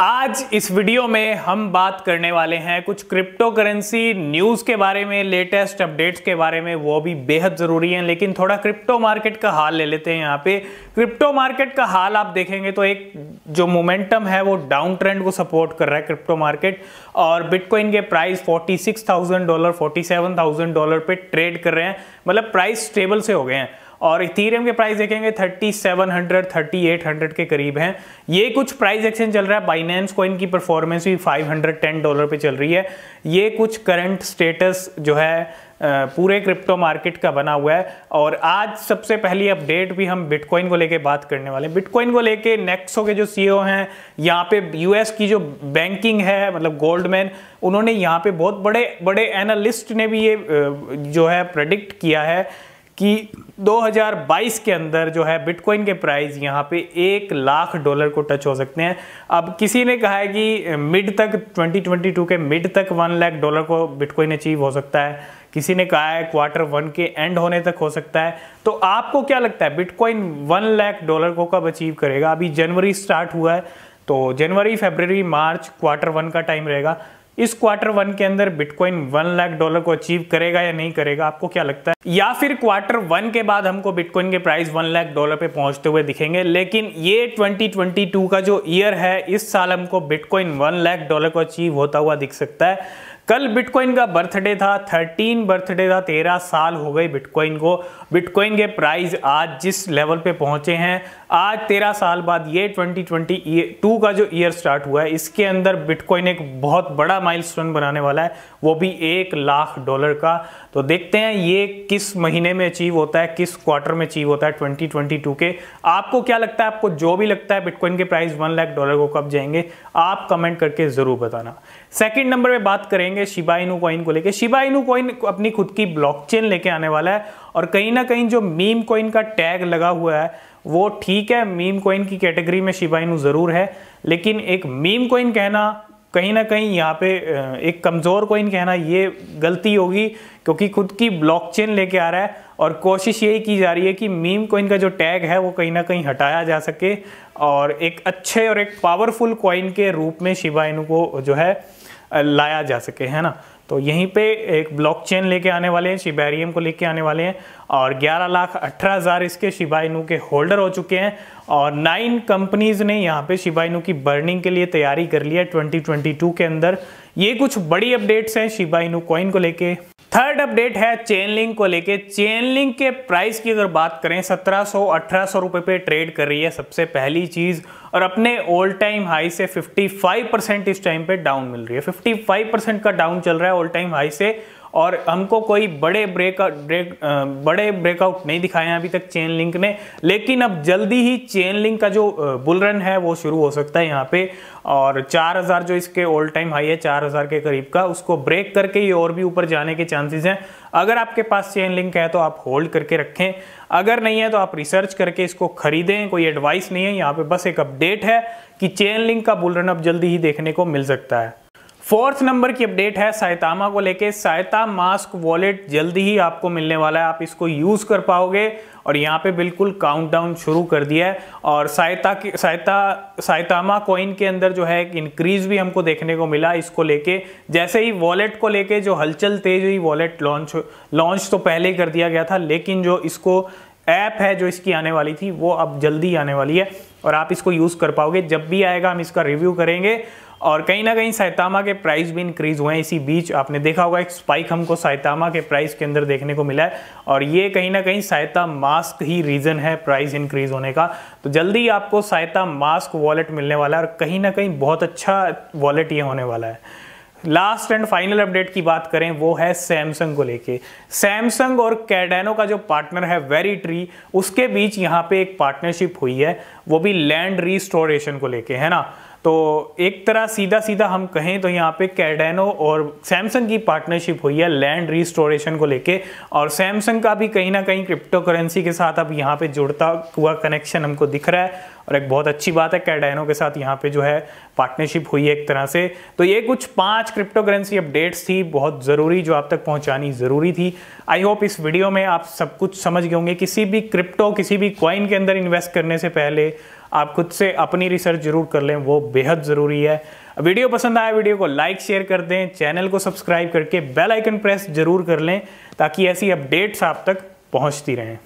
आज इस वीडियो में हम बात करने वाले हैं कुछ क्रिप्टो करेंसी न्यूज़ के बारे में लेटेस्ट अपडेट्स के बारे में वो भी बेहद ज़रूरी हैं लेकिन थोड़ा क्रिप्टो मार्केट का हाल ले लेते हैं यहाँ पे क्रिप्टो मार्केट का हाल आप देखेंगे तो एक जो मोमेंटम है वो डाउन ट्रेंड को सपोर्ट कर रहा है क्रिप्टो मार्केट और बिटकॉइन के price forty dollar forty dollar पे ट्रेड कर रहे हैं मतलब प्राइस स्टेबल से हो गए हैं और इथीरियम के प्राइस देखेंगे 3700 3800 के करीब हैं ये कुछ प्राइस एक्शन चल रहा है बाइनेंस को इनकी परफॉर्मेंस भी 510 डॉलर पे चल रही है ये कुछ करंट स्टेटस जो है पूरे क्रिप्टो मार्केट का बना हुआ है और आज सबसे पहली अपडेट भी हम बिटकॉइन को लेके बात करने वाले हैं बिटकॉइन को लेके नेक्सो के जो सीईओ e हैं यहाँ पे यूएस की जो बैंकिंग है मतलब गोल्डमैन उन्होंने यहाँ पे बहुत बड़े बड़े एनालिस्ट ने भी ये जो है प्रडिक्ट किया है कि 2022 के अंदर जो है बिटकॉइन के प्राइस यहाँ पे एक लाख डॉलर को टच हो सकते हैं अब किसी ने कहा है कि मिड तक 2022 के मिड तक वन लाख डॉलर को बिटकॉइन अचीव हो सकता है किसी ने कहा है क्वार्टर वन के एंड होने तक हो सकता है तो आपको क्या लगता है बिटकॉइन वन लाख डॉलर को कब अचीव करेगा अभी जनवरी स्टार्ट हुआ है तो जनवरी फेबररी मार्च क्वार्टर वन का टाइम रहेगा इस क्वार्टर वन के अंदर बिटकॉइन वन लाख डॉलर को अचीव करेगा या नहीं करेगा आपको क्या लगता है या फिर क्वार्टर वन के बाद हमको बिटकॉइन के प्राइस वन लाख डॉलर पे पहुंचते हुए दिखेंगे लेकिन ये 2022 का जो ईयर है इस साल हमको बिटकॉइन वन लाख डॉलर को अचीव होता हुआ दिख सकता है कल बिटकॉइन का बर्थडे था 13 बर्थडे था 13 साल हो गए बिटकॉइन को बिटकॉइन के प्राइस आज जिस लेवल पे पहुंचे हैं आज 13 साल बाद ये 2022 का जो ईयर स्टार्ट हुआ है इसके अंदर बिटकॉइन एक बहुत बड़ा माइलस्टोन बनाने वाला है वो भी एक लाख डॉलर का तो देखते हैं ये किस महीने में अचीव होता है किस क्वार्टर में अचीव होता है ट्वेंटी के आपको क्या लगता है आपको जो भी लगता है बिटकॉइन के प्राइस वन लाख डॉलर को कब जाएंगे आप कमेंट करके ज़रूर बताना सेकेंड नंबर पर बात करेंगे देखेंगे शिबा इनू कॉइन को लेके शिबा इनू कॉइन अपनी खुद की ब्लॉकचेन लेके आने वाला है और कहीं ना कहीं जो मीम कॉइन का टैग लगा हुआ है वो ठीक है मीम कॉइन की कैटेगरी में शिबा इनू ज़रूर है लेकिन एक मीम कॉइन कहना कहीं ना कहीं यहाँ पे एक कमज़ोर कॉइन कहना ये गलती होगी क्योंकि खुद की ब्लॉकचेन लेके आ रहा है और कोशिश यही की जा रही है कि मीम कॉइन का जो टैग है वो कहीं ना कहीं हटाया जा सके और एक अच्छे और एक पावरफुल कॉइन के रूप में शिबा इनू को जो है लाया जा सके है ना तो यहीं पे एक ब्लॉकचेन लेके आने वाले हैं शिबेरियम को लेके आने वाले हैं और ग्यारह लाख अठारह हज़ार इसके शिबाइनू के होल्डर हो चुके हैं और नाइन कंपनीज ने यहाँ पे शिबाइनू की बर्निंग के लिए तैयारी कर ली है 2022 के अंदर ये कुछ बड़ी अपडेट्स हैं शिबाइनू कॉइन को लेके थर्ड अपडेट है चेन लिंक को लेके चेन लिंक के प्राइस की अगर बात करें 1700 सौ रुपए पे ट्रेड कर रही है सबसे पहली चीज़ और अपने ऑल टाइम हाई से 55 परसेंट इस टाइम पे डाउन मिल रही है 55 परसेंट का डाउन चल रहा है ऑल टाइम हाई से और हमको कोई बड़े ब्रेक ब्रेक बड़े ब्रेकआउट नहीं दिखाए हैं अभी तक चेन लिंक ने लेकिन अब जल्दी ही चेन लिंक का जो बुल रन है वो शुरू हो सकता है यहाँ पे और 4000 जो इसके ऑल टाइम हाई है 4000 के करीब का उसको ब्रेक करके ये और भी ऊपर जाने के चांसेस हैं अगर आपके पास चेन लिंक है तो आप होल्ड करके रखें अगर नहीं है तो आप रिसर्च करके इसको खरीदें कोई एडवाइस नहीं है यहाँ पे बस एक अपडेट है कि चेन लिंक का बुल रन अब जल्दी ही देखने को मिल सकता है फोर्थ नंबर की अपडेट है सायतामा को लेके सायता मास्क वॉलेट जल्दी ही आपको मिलने वाला है आप इसको यूज़ कर पाओगे और यहाँ पे बिल्कुल काउंटडाउन शुरू कर दिया है और सायता की सायता सायतामा कॉइन के अंदर जो है एक इंक्रीज भी हमको देखने को मिला इसको लेके जैसे ही वॉलेट को लेके जो हलचल तेज हुई वॉलेट लॉन्च लॉन्च तो पहले ही कर दिया गया था लेकिन जो इसको ऐप है जो इसकी आने वाली थी वो अब जल्दी आने वाली है और आप इसको यूज़ कर पाओगे जब भी आएगा हम इसका रिव्यू करेंगे और कहीं ना कहीं साइतामा के प्राइस भी इंक्रीज हुए हैं इसी बीच आपने देखा होगा एक स्पाइक हमको साइतामा के प्राइस के अंदर देखने को मिला है और ये कहीं ना कहीं साइता मास्क ही रीज़न है प्राइस इंक्रीज होने का तो जल्दी आपको साइता मास्क वॉलेट मिलने वाला है और कहीं ना कहीं बहुत अच्छा वॉलेट ये होने वाला है लास्ट एंड फाइनल अपडेट की बात करें वो है सैमसंग को लेके सैमसंग और कैडेनो का जो पार्टनर है वेरी ट्री उसके बीच यहाँ पे एक पार्टनरशिप हुई है वो भी लैंड रिस्टोरेशन को लेके है ना तो एक तरह सीधा सीधा हम कहें तो यहाँ पे कैडेनो और सैमसंग की पार्टनरशिप हुई है लैंड रिस्टोरेशन को लेके और सैमसंग का भी कहीं ना कहीं क्रिप्टो करेंसी के साथ अब यहाँ पे जुड़ता हुआ कनेक्शन हमको दिख रहा है और एक बहुत अच्छी बात है कैडेनो के साथ यहाँ पे जो है पार्टनरशिप हुई है एक तरह से तो ये कुछ पांच क्रिप्टो करेंसी अपडेट्स थी बहुत ज़रूरी जो आप तक पहुँचानी ज़रूरी थी आई होप इस वीडियो में आप सब कुछ समझ गए होंगे किसी भी क्रिप्टो किसी भी कॉइन के अंदर इन्वेस्ट करने से पहले आप खुद से अपनी रिसर्च जरूर कर लें वो बेहद ज़रूरी है वीडियो पसंद आया वीडियो को लाइक शेयर कर दें चैनल को सब्सक्राइब करके बेल आइकन प्रेस जरूर कर लें ताकि ऐसी अपडेट्स आप तक पहुंचती रहें